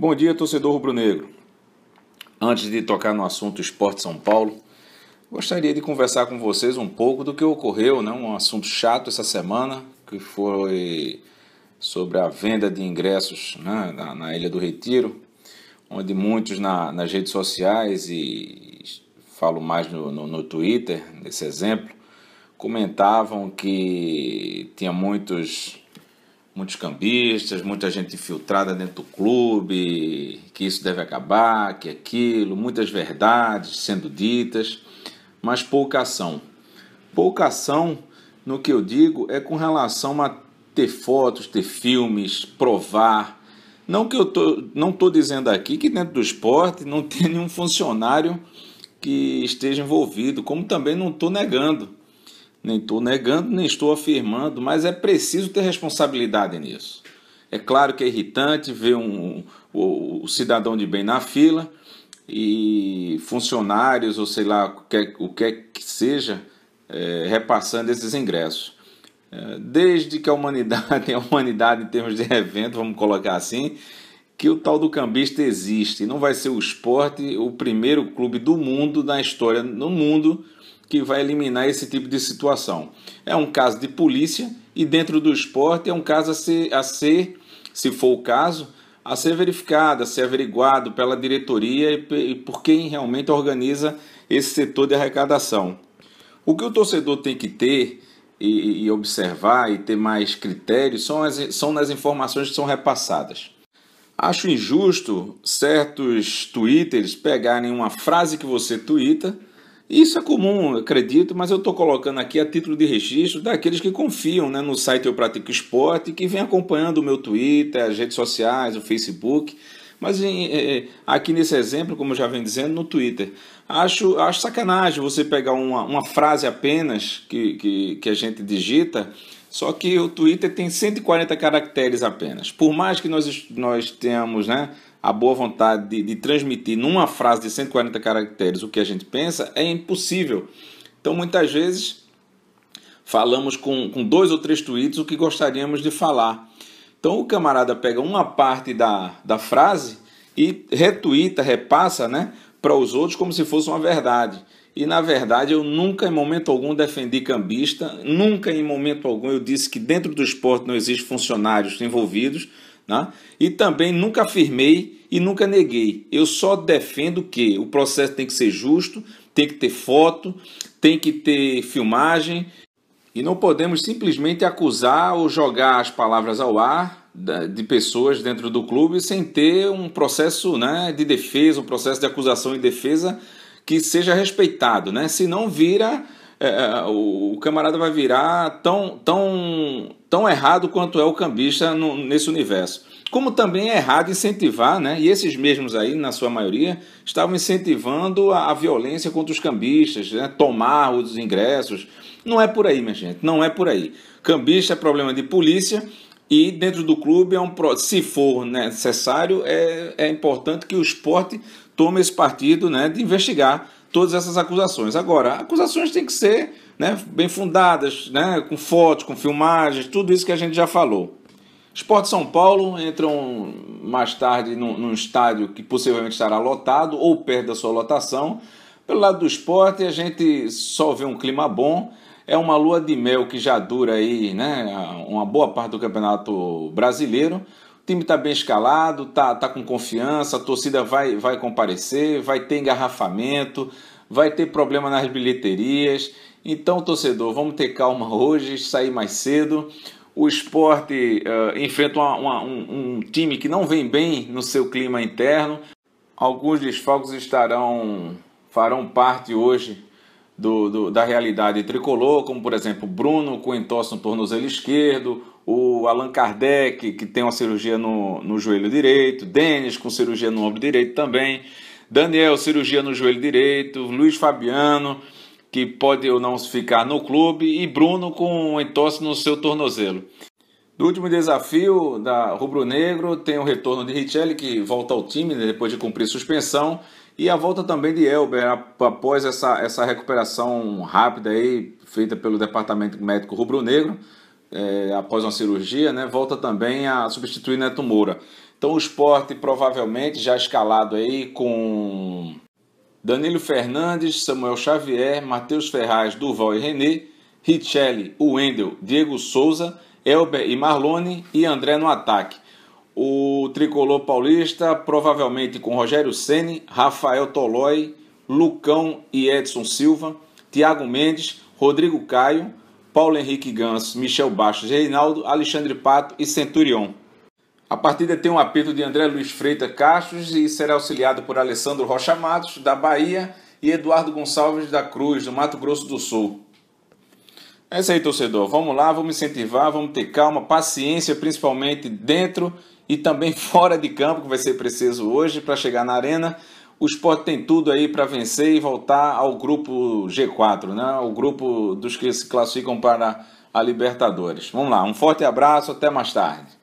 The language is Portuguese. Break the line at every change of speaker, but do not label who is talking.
Bom dia, torcedor rubro-negro. Antes de tocar no assunto Esporte São Paulo, gostaria de conversar com vocês um pouco do que ocorreu, né? um assunto chato essa semana, que foi sobre a venda de ingressos né? na, na, Ilha do Retiro, onde muitos na, nas redes sociais e falo mais no, no, no Twitter, nesse exemplo, comentavam que tinha muitos muitos cambistas, muita gente infiltrada dentro do clube, que isso deve acabar, que aquilo, muitas verdades sendo ditas, mas pouca ação. Pouca ação, no que eu digo, é com relação a ter fotos, ter filmes, provar. Não que eu tô, não estou dizendo aqui que dentro do esporte não tem nenhum funcionário que esteja envolvido, como também não estou negando nem estou negando, nem estou afirmando, mas é preciso ter responsabilidade nisso. É claro que é irritante ver um, o, o cidadão de bem na fila e funcionários, ou sei lá, o que, é, o que, é que seja, é, repassando esses ingressos. É, desde que a humanidade, a humanidade em termos de evento, vamos colocar assim, que o tal do cambista existe. Não vai ser o esporte o primeiro clube do mundo, na história no mundo, que vai eliminar esse tipo de situação. É um caso de polícia e dentro do esporte é um caso a ser, a ser se for o caso, a ser verificado, a ser averiguado pela diretoria e por quem realmente organiza esse setor de arrecadação. O que o torcedor tem que ter e, e observar e ter mais critérios são, as, são nas informações que são repassadas. Acho injusto certos twitters pegarem uma frase que você twitta isso é comum, acredito, mas eu estou colocando aqui a título de registro daqueles que confiam né, no site Eu Pratico Esporte, que vem acompanhando o meu Twitter, as redes sociais, o Facebook. Mas em, é, é, aqui nesse exemplo, como eu já venho dizendo, no Twitter. Acho, acho sacanagem você pegar uma, uma frase apenas que, que, que a gente digita só que o Twitter tem 140 caracteres apenas. Por mais que nós, nós tenhamos né, a boa vontade de, de transmitir numa frase de 140 caracteres o que a gente pensa, é impossível. Então, muitas vezes, falamos com, com dois ou três tweets o que gostaríamos de falar. Então, o camarada pega uma parte da, da frase e retuita, repassa né, para os outros como se fosse uma verdade. E na verdade eu nunca em momento algum defendi cambista, nunca em momento algum eu disse que dentro do esporte não existe funcionários envolvidos, né? e também nunca afirmei e nunca neguei. Eu só defendo que o processo tem que ser justo, tem que ter foto, tem que ter filmagem, e não podemos simplesmente acusar ou jogar as palavras ao ar de pessoas dentro do clube sem ter um processo né, de defesa, um processo de acusação e defesa que seja respeitado, né? Se não vira, é, é o camarada vai virar tão, tão, tão errado quanto é o cambista no, nesse universo. Como também é errado incentivar, né? E esses mesmos aí, na sua maioria, estavam incentivando a, a violência contra os cambistas, né? tomar os ingressos. Não é por aí, minha gente, não é por aí. Cambista é problema de polícia, e dentro do clube, é um, se for necessário, é, é importante que o esporte toma esse partido né, de investigar todas essas acusações. Agora, acusações têm que ser né, bem fundadas, né, com fotos, com filmagens, tudo isso que a gente já falou. Esporte São Paulo entram mais tarde num, num estádio que possivelmente estará lotado ou perto da sua lotação. Pelo lado do esporte, a gente só vê um clima bom. É uma lua de mel que já dura aí, né, uma boa parte do campeonato brasileiro time está bem escalado, tá, tá com confiança, a torcida vai, vai comparecer, vai ter engarrafamento, vai ter problema nas bilheterias. Então, torcedor, vamos ter calma hoje, sair mais cedo. O esporte uh, enfrenta uma, uma, um, um time que não vem bem no seu clima interno. Alguns desfalques estarão farão parte hoje do, do, da realidade tricolor, como por exemplo Bruno com entorse no tornozelo esquerdo, o Allan Kardec, que tem uma cirurgia no, no joelho direito, Denis com cirurgia no ombro direito também, Daniel, cirurgia no joelho direito, Luiz Fabiano, que pode ou não ficar no clube, e Bruno com entorse no seu tornozelo. No último desafio da Rubro Negro, tem o retorno de Richelli, que volta ao time né, depois de cumprir suspensão, e a volta também de Elber, após essa, essa recuperação rápida aí, feita pelo Departamento Médico Rubro-Negro, é, após uma cirurgia, né, volta também a substituir Neto Moura. Então o esporte provavelmente já escalado aí com Danilo Fernandes, Samuel Xavier, Matheus Ferraz, Duval e René, Richelli, Wendel, Diego Souza, Elber e Marlone e André no ataque o tricolor paulista, provavelmente com Rogério Ceni, Rafael Tolói, Lucão e Edson Silva, Thiago Mendes, Rodrigo Caio, Paulo Henrique Ganso, Michel Bastos, Reinaldo, Alexandre Pato e Centurion. A partida tem um apito de André Luiz Freitas Castro e será auxiliado por Alessandro Rocha Matos, da Bahia, e Eduardo Gonçalves da Cruz, do Mato Grosso do Sul. É isso aí, torcedor. Vamos lá, vamos incentivar, vamos ter calma, paciência, principalmente dentro e também fora de campo, que vai ser preciso hoje para chegar na arena. O esporte tem tudo aí para vencer e voltar ao grupo G4, né? o grupo dos que se classificam para a Libertadores. Vamos lá, um forte abraço, até mais tarde.